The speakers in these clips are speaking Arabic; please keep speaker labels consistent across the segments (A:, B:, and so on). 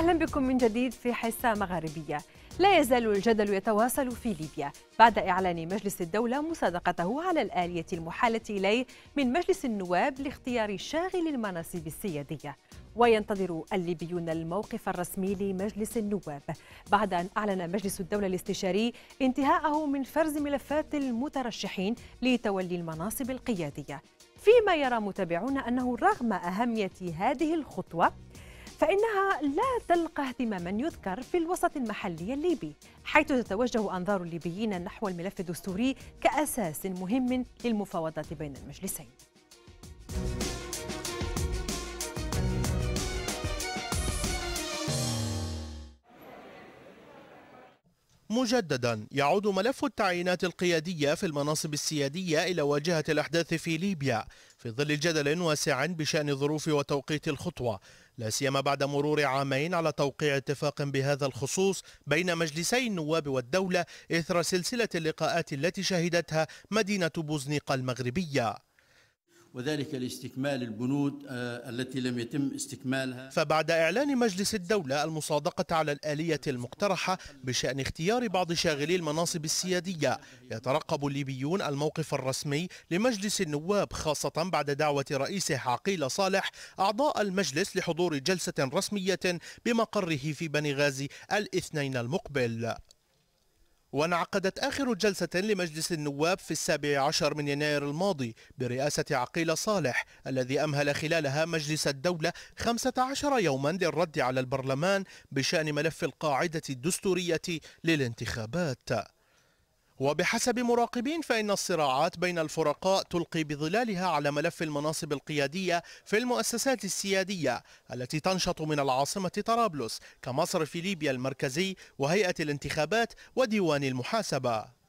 A: أهلا بكم من جديد في حصة مغاربية لا يزال الجدل يتواصل في ليبيا بعد إعلان مجلس الدولة مصادقته على الآلية المحالة إليه من مجلس النواب لاختيار شاغل المناصب السيادية وينتظر الليبيون الموقف الرسمي لمجلس النواب بعد أن أعلن مجلس الدولة الاستشاري انتهاءه من فرز ملفات المترشحين لتولي المناصب القيادية فيما يرى متابعون أنه رغم أهمية هذه الخطوة فإنها لا تلقى اهتماما يذكر في الوسط المحلي الليبي حيث تتوجه أنظار الليبيين نحو الملف الدستوري كأساس مهم للمفاوضات بين المجلسين
B: مجددا يعود ملف التعيينات القيادية في المناصب السيادية إلى واجهة الأحداث في ليبيا في ظل جدل واسع بشأن ظروف وتوقيت الخطوة لا سيما بعد مرور عامين على توقيع اتفاق بهذا الخصوص بين مجلسي النواب والدولة إثر سلسلة اللقاءات التي شهدتها مدينة بوزنيقة المغربية وذلك لاستكمال البنود آه، التي لم يتم استكمالها فبعد إعلان مجلس الدولة المصادقة على الآلية المقترحة بشأن اختيار بعض شاغلي المناصب السيادية يترقب الليبيون الموقف الرسمي لمجلس النواب خاصة بعد دعوة رئيسه عقيل صالح أعضاء المجلس لحضور جلسة رسمية بمقره في بنغازي الاثنين المقبل وانعقدت آخر جلسة لمجلس النواب في السابع عشر من يناير الماضي برئاسة عقيل صالح الذي أمهل خلالها مجلس الدولة 15 يوما للرد على البرلمان بشأن ملف القاعدة الدستورية للانتخابات وبحسب مراقبين فإن الصراعات بين الفرقاء تلقي بظلالها على ملف المناصب القيادية في المؤسسات السيادية التي تنشط من العاصمة طرابلس كمصرف ليبيا المركزي وهيئة الانتخابات وديوان المحاسبة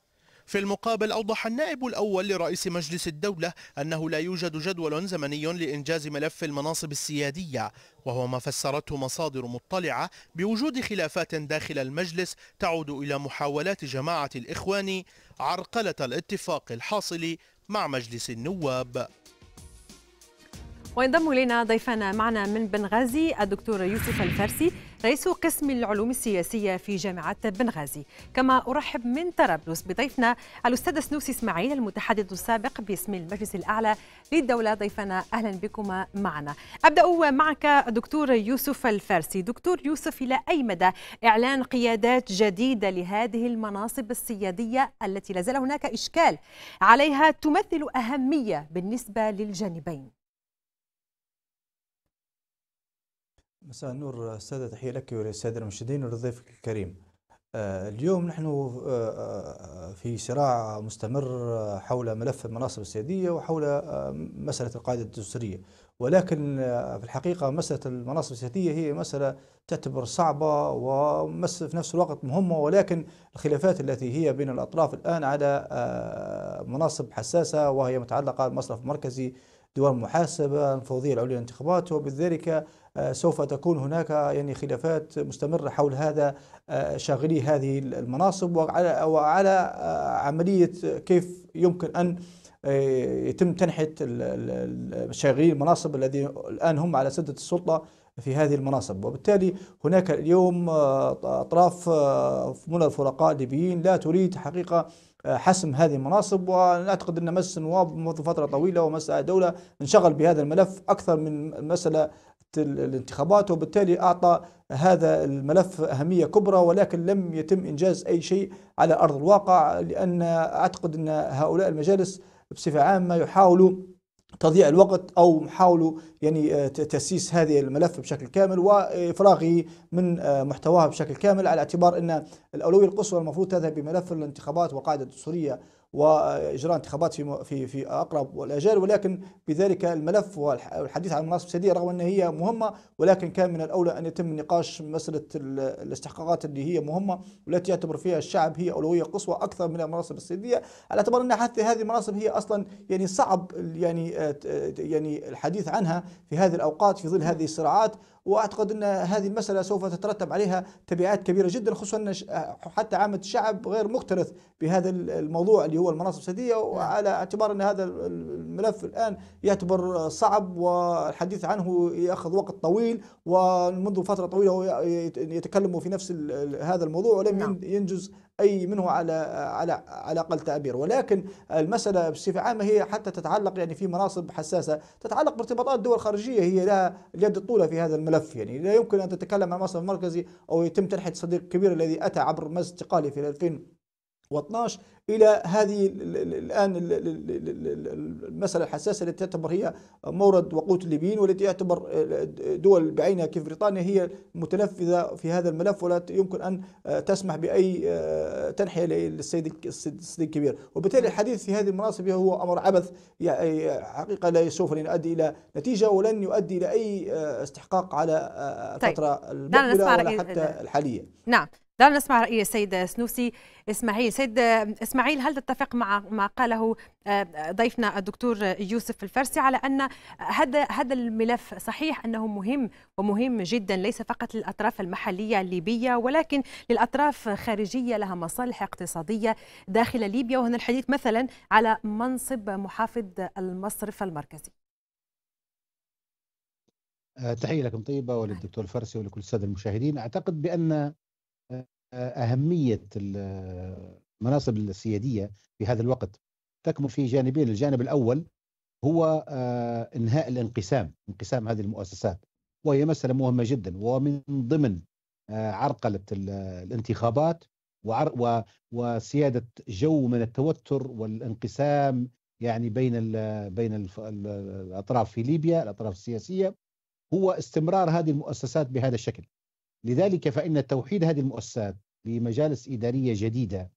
B: في المقابل أوضح النائب الأول لرئيس مجلس الدولة أنه لا يوجد جدول زمني لإنجاز ملف المناصب السيادية وهو ما فسرته مصادر مطلعة بوجود خلافات داخل المجلس تعود إلى محاولات جماعة الإخوان عرقلة الاتفاق الحاصل مع مجلس النواب
A: وينضم إلينا ضيفنا معنا من بنغازي الدكتور يوسف الفرسي رئيس قسم العلوم السياسية في جامعة بنغازي كما أرحب من طرابلس بضيفنا الأستاذ سنوسي إسماعيل المتحدث السابق باسم المجلس الأعلى للدولة ضيفنا أهلا بكما معنا أبدأ معك دكتور يوسف الفارسي دكتور يوسف إلى أي مدى إعلان قيادات جديدة لهذه المناصب السيادية التي لازال هناك إشكال عليها تمثل أهمية بالنسبة للجانبين
C: مساء النور استاذ تحية لك وللسادة المشاهدين ولضيفك الكريم آه، اليوم نحن آه، آه، في صراع مستمر حول ملف المناصب السيادية وحول مسألة القاعدة الدستورية ولكن في الحقيقة مسألة المناصب السيادية هي مسألة تعتبر صعبة ومسألة في نفس الوقت مهمة ولكن الخلافات التي هي بين الأطراف الآن على مناصب حساسة وهي متعلقة بالمصرف المركزي ديوان محاسبة الفوضية العليا للانتخابات وبذلك آه، سوف تكون هناك يعني خلافات مستمرة حول هذا آه، شاغلي هذه المناصب وعلى وعلى آه، عملية كيف يمكن أن يتم تنحية شاغلي المناصب الذي الآن هم على سدة السلطة في هذه المناصب وبالتالي هناك اليوم أطراف من الفرقاء الليبيين لا تريد حقيقة آه، حسم هذه المناصب ونعتقد ان مجلس النواب منذ فتره طويله ومجلس دوله انشغل بهذا الملف اكثر من مساله الانتخابات وبالتالي اعطى هذا الملف اهميه كبرى ولكن لم يتم انجاز اي شيء على ارض الواقع لان اعتقد ان هؤلاء المجالس بصفه عامه يحاولوا تضييع الوقت او محاولوا يعني آه، تاسيس هذه الملف بشكل كامل وافراغه من آه، محتواه بشكل كامل على اعتبار ان الاولويه القصوى المفروض تذهب بملف الانتخابات والقاعده الدستوريه واجراء انتخابات في في في اقرب الاجال ولكن بذلك الملف والحديث عن المناصب السياديه رغم ان هي مهمه ولكن كان من الاولى ان يتم نقاش مساله الاستحقاقات اللي هي مهمه والتي يعتبر فيها الشعب هي اولويه قصوى اكثر من المناصب السياديه على اعتبار ان حتى هذه المناصب هي اصلا يعني صعب يعني آه، يعني الحديث عنها في هذه الاوقات في ظل هذه الصراعات واعتقد ان هذه المساله سوف تترتب عليها تبعات كبيره جدا خصوصا ان حتى عامه الشعب غير مكترث بهذا الموضوع اللي هو المناصب السياديه نعم. وعلى اعتبار ان هذا الملف الان يعتبر صعب والحديث عنه ياخذ وقت طويل ومنذ فتره طويله يتكلموا في نفس هذا الموضوع ولم نعم. ينجز أي منه على على على أقل تعبير ولكن المسألة بصفة عامة هي حتى تتعلق يعني في مناصب حساسة تتعلق بارتباطات دول خارجية هي لها اليد الطولة في هذا الملف يعني لا يمكن أن تتكلم عن مصرف مركزي أو يتم تنحية صديق كبير الذي أتى عبر مز استقالي في 2000 و12 الى هذه الان المساله الحساسه التي تعتبر هي مورد وقوت الليبيين والتي يعتبر آه، دول بعينها كيف بريطانيا هي متنفذه في هذا الملف ولا يمكن ان آه، تسمح باي آه، تنحيه للسيد السيد الكبير وبالتالي الحديث في هذه المناصب هو امر عبث حقيقه لا سوف يؤدي الى نتيجه ولن يؤدي الى اي استحقاق على الفتره طيب. المقبله ولا حتى الحاليه
A: نعم دعنا نسمع رأي السيد سنوسي إسماعيل سيد إسماعيل هل تتفق مع ما قاله آه، ضيفنا الدكتور يوسف الفرسي على أن هذا هذا الملف صحيح أنه مهم ومهم جدا ليس فقط للأطراف المحلية الليبية ولكن للأطراف خارجية لها مصالح اقتصادية داخل ليبيا وهنا الحديث مثلا على منصب محافظ المصرف المركزي
D: آه، تحية لكم طيبة وللدكتور الفرسي ولكل السادة المشاهدين أعتقد بأن أهمية المناصب السيادية في هذا الوقت تكمن في جانبين الجانب الأول هو آه، إنهاء الانقسام انقسام هذه المؤسسات وهي مسألة مهمة جدا ومن ضمن آه، عرقلة الانتخابات وسيادة جو من التوتر والانقسام يعني بين بين الأطراف في ليبيا الأطراف السياسية هو استمرار هذه المؤسسات بهذا الشكل لذلك فإن توحيد هذه المؤسسات لمجالس إدارية جديدة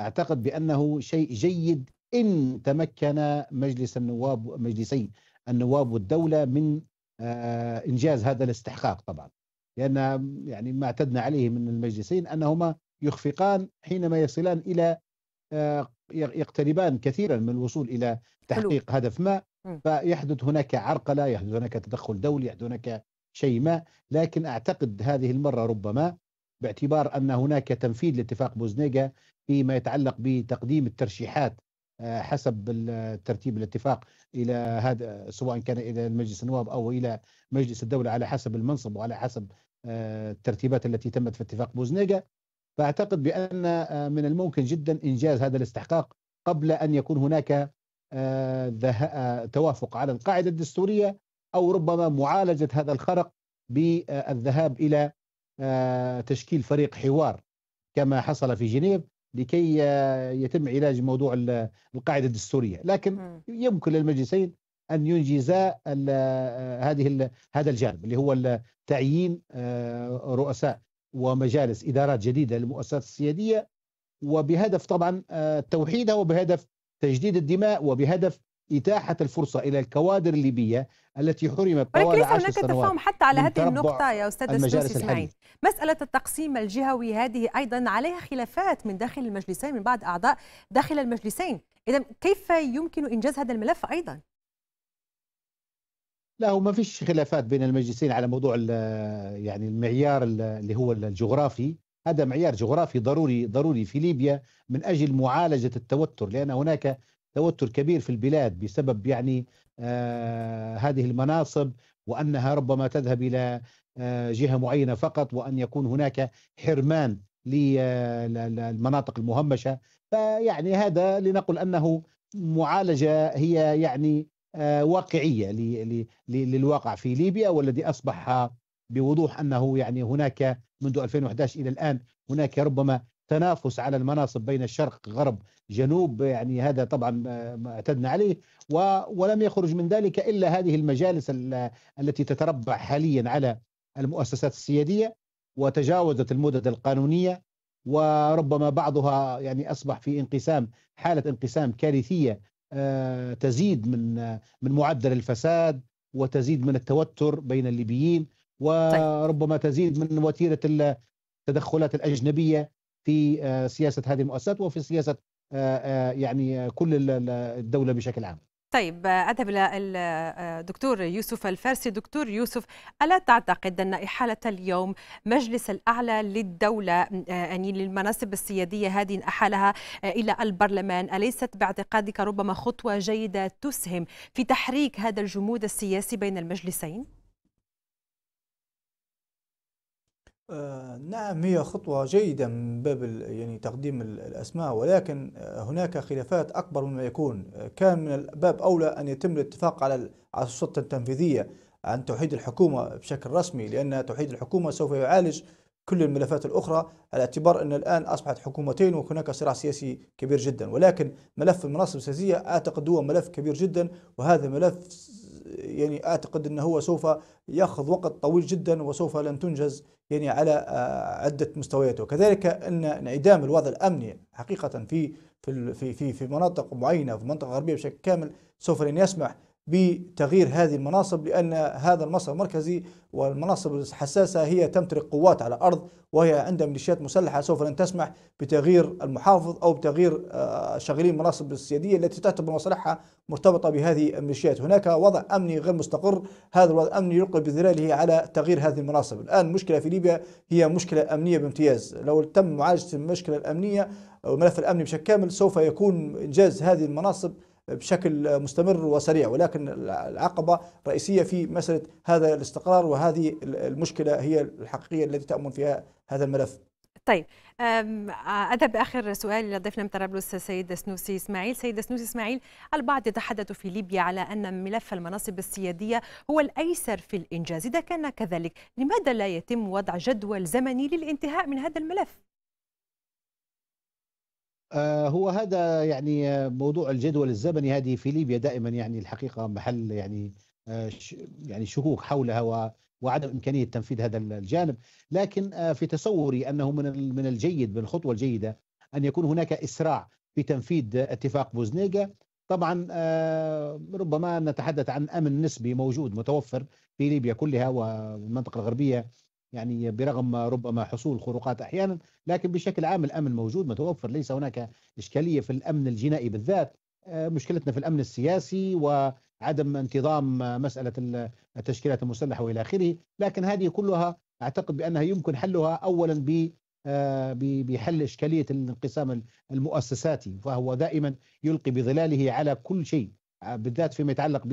D: أعتقد بأنه شيء جيد إن تمكن مجلس النواب مجلسي النواب والدولة من آه، إنجاز هذا الاستحقاق طبعا لأن يعني ما اعتدنا عليه من المجلسين أنهما يخفقان حينما يصلان إلى آه، يقتربان كثيرا من الوصول إلى تحقيق هدف ما فيحدث هناك عرقلة يحدث هناك تدخل دولي يحدث هناك شيء ما لكن أعتقد هذه المرة ربما باعتبار أن هناك تنفيذ لاتفاق بوزنيجا فيما يتعلق بتقديم الترشيحات آه، حسب ترتيب الاتفاق الى هذا سواء كان الى مجلس النواب او الى مجلس الدوله على حسب المنصب وعلى حسب آه، الترتيبات التي تمت في اتفاق بوزنيجا فاعتقد بان آه، من الممكن جدا انجاز هذا الاستحقاق قبل ان يكون هناك توافق على القاعده الدستوريه أو ربما معالجة هذا الخرق بالذهاب إلى آه، تشكيل فريق حوار كما حصل في جنيف لكي آه، يتم علاج موضوع القاعدة الدستورية لكن يمكن للمجلسين أن ينجزا آه، هذه هذا الجانب اللي هو تعيين رؤساء ومجالس إدارات جديدة للمؤسسات السيادية وبهدف طبعا توحيدها وبهدف تجديد الدماء وبهدف إتاحة الفرصة إلى الكوادر الليبية التي حرمت طوال ليس هناك تفاهم حتى على هذه النقطة يا أستاذ السوسي إسماعيل
A: مسألة التقسيم الجهوي هذه أيضا عليها خلافات من داخل المجلسين من بعض أعضاء داخل المجلسين إذا كيف يمكن إنجاز هذا الملف أيضا؟
D: لا هو ما فيش خلافات بين المجلسين على موضوع يعني المعيار اللي هو الجغرافي هذا معيار جغرافي ضروري ضروري في ليبيا من اجل معالجه التوتر لان هناك توتر كبير في البلاد بسبب يعني آه، هذه المناصب وانها ربما تذهب الى آه، جهه معينه فقط وان يكون هناك حرمان للمناطق آه، المهمشه فيعني هذا لنقل انه معالجه هي يعني واقعيه للواقع في ليبيا والذي اصبح بوضوح انه يعني هناك منذ 2011 الى الان هناك ربما تنافس على المناصب بين الشرق غرب جنوب يعني هذا طبعا اعتدنا عليه ولم يخرج من ذلك إلا هذه المجالس التي تتربع حاليا على المؤسسات السيادية وتجاوزت المدد القانونية وربما بعضها يعني أصبح في انقسام حالة انقسام كارثية آه، تزيد من من معدل الفساد وتزيد من التوتر بين الليبيين طيب. وربما تزيد من وتيره التدخلات الاجنبيه في آه، سياسه هذه المؤسسات وفي سياسه آه، آه، يعني كل الدوله بشكل عام
A: طيب أذهب إلى الدكتور يوسف الفارسي دكتور يوسف ألا تعتقد أن إحالة اليوم مجلس الأعلى للدولة يعني للمناصب السيادية هذه أحالها إلى البرلمان أليست باعتقادك ربما خطوة جيدة تسهم في تحريك هذا الجمود السياسي بين المجلسين؟
C: آه نعم هي خطوة جيدة من باب يعني تقديم الأسماء ولكن آه، هناك خلافات أكبر مما يكون آه، كان من الباب أولى أن يتم الاتفاق على السلطة التنفيذية عن توحيد الحكومة بشكل رسمي لأن توحيد الحكومة سوف يعالج كل الملفات الأخرى على اعتبار أن الآن أصبحت حكومتين وهناك صراع سياسي كبير جدا ولكن ملف المناصب السياسية أعتقد هو ملف كبير جدا وهذا ملف يعني أعتقد أنه هو سوف يأخذ وقت طويل جدا وسوف لن تنجز يعني على آه، عده مستويات وكذلك ان انعدام الوضع الامني حقيقه في في في في مناطق معينه في المنطقه الغربيه بشكل كامل سوف لن يسمح بتغيير هذه المناصب لأن هذا المصرف المركزي والمناصب الحساسة هي تمتلك قوات على الأرض وهي عندها ميليشيات مسلحة سوف لن تسمح بتغيير المحافظ أو بتغيير آه، شغلين المناصب السيادية التي تعتبر مصالحها مرتبطة بهذه الميليشيات هناك وضع أمني غير مستقر هذا الوضع الأمني يلقي بظلاله على تغيير هذه المناصب الآن المشكلة في ليبيا هي مشكلة أمنية بامتياز لو تم معالجة المشكلة الأمنية والملف الأمني بشكل كامل سوف يكون إنجاز هذه المناصب بشكل مستمر وسريع ولكن العقبة رئيسية في مسألة هذا الاستقرار وهذه المشكلة هي الحقيقية التي تأمن فيها هذا الملف
A: طيب أذهب باخر سؤال لضيفنا من طرابلس السيد سنوسي اسماعيل، سيد سنوسي اسماعيل البعض يتحدث في ليبيا على ان ملف المناصب السياديه هو الايسر في الانجاز، اذا كان كذلك لماذا لا يتم وضع جدول زمني للانتهاء من هذا الملف؟
D: آه، هو هذا يعني آه، موضوع الجدول الزمني هذه في ليبيا دائما يعني الحقيقه محل يعني آه، يعني شكوك حولها وعدم امكانيه تنفيذ هذا الجانب، لكن في تصوري انه من من الجيد من الخطوه الجيده ان يكون هناك اسراع في تنفيذ اتفاق بوزنيجا طبعا ربما نتحدث عن امن نسبي موجود متوفر في ليبيا كلها والمنطقه الغربيه يعني برغم ربما حصول خروقات احيانا لكن بشكل عام الامن موجود متوفر ليس هناك اشكاليه في الامن الجنائي بالذات آه، مشكلتنا في الامن السياسي وعدم انتظام مساله التشكيلات المسلحه والى اخره لكن هذه كلها اعتقد بانها يمكن حلها اولا ب آه، بحل اشكاليه الانقسام المؤسساتي فهو دائما يلقي بظلاله على كل شيء آه، بالذات فيما يتعلق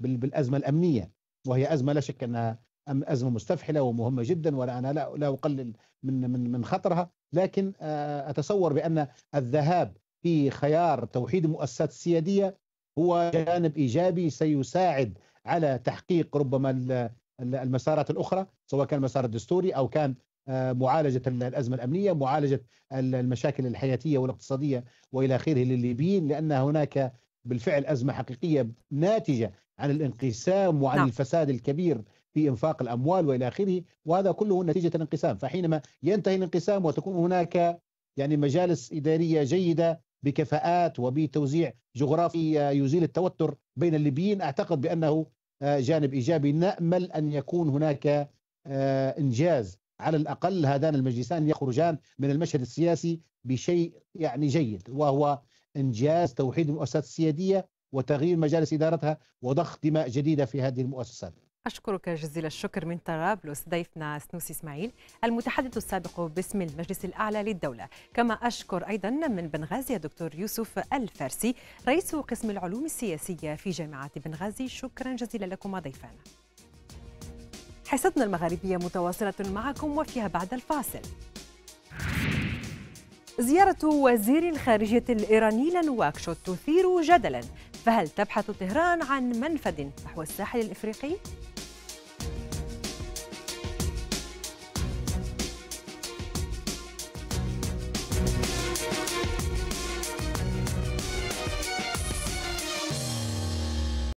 D: بالازمه الامنيه وهي ازمه لا شك انها أزمة مستفحلة ومهمة جدا وأنا لا لا أقلل من من من خطرها لكن آه، أتصور بأن الذهاب في خيار توحيد المؤسسات السيادية هو جانب إيجابي سيساعد على تحقيق ربما المسارات الأخرى سواء كان المسار الدستوري أو كان آه، معالجة الأزمة الأمنية معالجة المشاكل الحياتية والاقتصادية وإلى آخره للليبيين لأن هناك بالفعل أزمة حقيقية ناتجة عن الانقسام وعن نعم. الفساد الكبير في انفاق الاموال والى اخره وهذا كله نتيجه الانقسام فحينما ينتهي الانقسام وتكون هناك يعني مجالس اداريه جيده بكفاءات وبتوزيع جغرافي يزيل التوتر بين الليبيين اعتقد بانه آه، جانب ايجابي نامل ان يكون هناك آه، انجاز على الاقل هذان المجلسان يخرجان من المشهد السياسي بشيء يعني جيد وهو انجاز توحيد المؤسسات السياديه وتغيير مجالس ادارتها وضخ دماء جديده في هذه المؤسسات
A: أشكرك جزيل الشكر من طرابلس ضيفنا سنوسي إسماعيل المتحدث السابق باسم المجلس الأعلى للدولة كما أشكر أيضا من بنغازي الدكتور يوسف الفارسي رئيس قسم العلوم السياسية في جامعة بنغازي شكرا جزيلا لكم ضيفانا حصتنا المغاربية متواصلة معكم وفيها بعد الفاصل زيارة وزير الخارجية الإيراني لنواكشوت تثير جدلا فهل تبحث طهران عن منفذ نحو الساحل الإفريقي؟